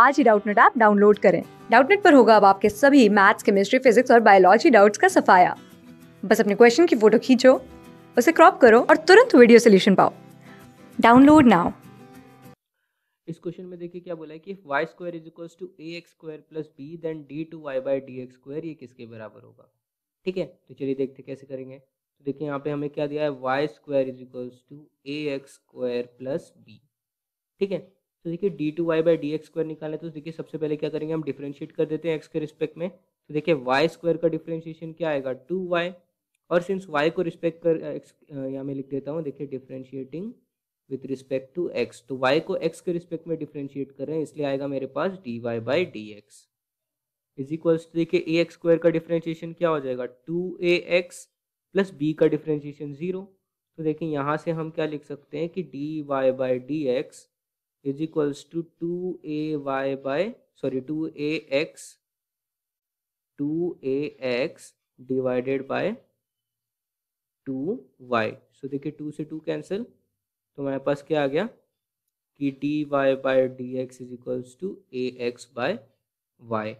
आज ही Doubtnut app download करें डाउटनेट पर होगा अब आपके सभी मैथ्स केमिस्ट्री फिजिक्स और बायोलॉजी डाउट्स का सफाया बस अपने क्वेश्चन की फोटो खींचो उसे क्रॉप करो और तुरंत वीडियो सोल्यूशन पाओ डाउनलोड नाउ इस क्वेश्चन में देखिए क्या बोला है कि y square is equals to a x square plus b then d two y by d x square ये किसके बराबर होगा ठीक है तो चलिए देखते कैसे करेंगे तो देखिए यहाँ पे हमें क्या दिया है y square is equals to a x square plus b ठीक है तो देखिए d two y by d x square निकालना तो देखिए सबसे पहले क्या करेंगे हम डिफ्रेंशिएट कर देते हैं एक्स के रिस्पेक्ट में तो देखिए वाई स्क्वायर का डिफ्रेंशिएशन क्या आएगा टू वाई और सिंस वाई को रिस्पेक्ट कर एक्स यहाँ मैं लिख देता हूँ देखिए differentiating with respect to x तो वाई को एक्स के रिस्पेक्ट में डिफ्रेंशिएट कर रहे हैं इसलिए आएगा मेरे पास d y by d x is equals to देखिए ए एक्स स्क्वायर का डिफ्रेंशिएशन क्या हो जाएगा two a x plus b का डिफ्रेंशिएशन ज़ीरो तो देखिए यहाँ से हम क्या लिख सकते हैं कि d y by d x is equals to two a y by sorry two a x two a x divided by two y so देखिए टू से टू कैंसिल तो हमारे पास क्या आ गया कि d y by d x is equals to a x by y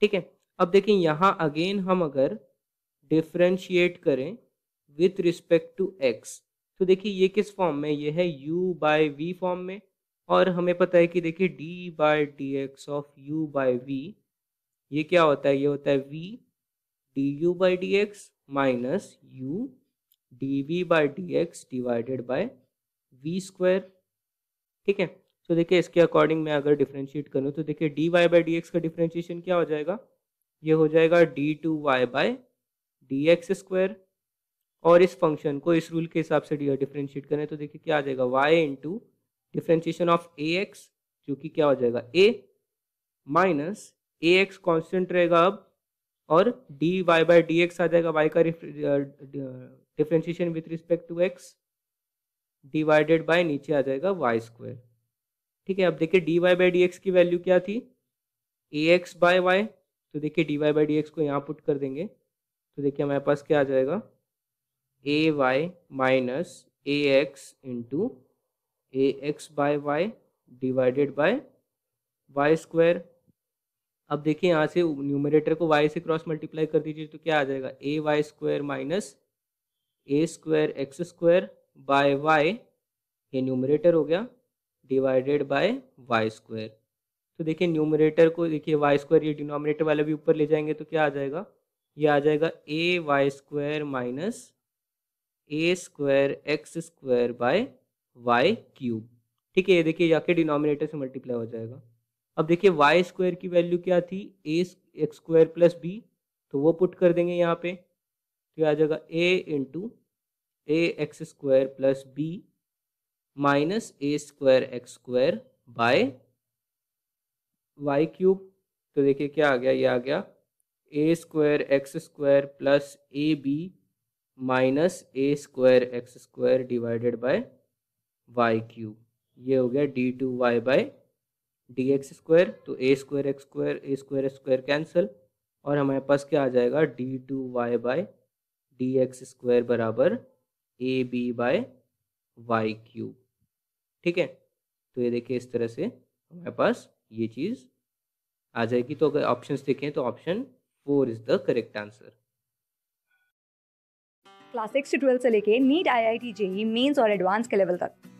ठीक है अब देखिए यहाँ अगेन हम अगर डिफ्रेंशिएट करें विथ रिस्पेक्ट टू एक्स तो देखिए ये किस फॉर्म में ये है यू बाय वी फॉर्म में और हमें पता है कि देखिए d by d x of u by v ये क्या होता है ये होता है v d u by d x minus u d v by d x divided by v square ठीक है तो देखिए इसके अकॉर्डिंग मैं अगर डिफ्रेंशिएट करूँ तो देखिए d y by d x का डिफ्रेंशिएशन क्या हो जाएगा ये हो जाएगा d two y by d x square और इस फंक्शन को इस रूल के हिसाब से डिफ्रेंशिएट करें तो देखिए क्या आ जाएगा y into differentiation of a x जो कि क्या हो जाएगा a minus a x constant रहेगा अब और d y by d x आ जाएगा वाई का differentiation with respect to x divided by नीचे आ जाएगा वाई स्क्वायर ठीक है अब देखिए d y by d x की वैल्यू क्या थी ए एक्स बाय वाई तो देखिए d y by d x को यहाँ पुट कर देंगे तो देखिए हमारे पास क्या आ जाएगा a y minus a x into a x by y divided by y square अब देखिए यहाँ से न्यूमरेटर को वाई से क्रॉस मल्टीप्लाई कर दीजिए तो क्या आ जाएगा a y square minus a square x square by y ये न्यूमरेटर हो गया डिवाइडेड बाय वाई स्क्वायर तो देखिए न्यूमरेटर को देखिए वाई स्क्वायर ये डिनोमिनेटर वाला भी ऊपर ले जाएंगे तो क्या आ जाएगा ये आ जाएगा a y square minus a square x square by y cube ठीक है ये देखिए जाके डिनोमिनेटर से मल्टीप्लाई हो जाएगा अब देखिए वाई स्क्वायर की वैल्यू क्या थी a x square plus b तो वो पुट कर देंगे यहाँ पे तो आ जाएगा a into a x square plus b minus a square x square by y cube तो देखिए क्या आ गया ये आ गया a square x square plus a b minus a square x square divided by y cube ये हो गया d two y by d x square तो a square x square a square square cancel और हमारे पास क्या आ जाएगा d two y by d x square बराबर a b by y cube ठीक है तो ये देखिए इस तरह से हमारे पास ये चीज़ आ जाएगी तो अगर ऑप्शंस देखें तो option four is the correct answer class six से ट्वेल्थ से लेके NEET I I T JEE Mains और एडवांस के लेवल तक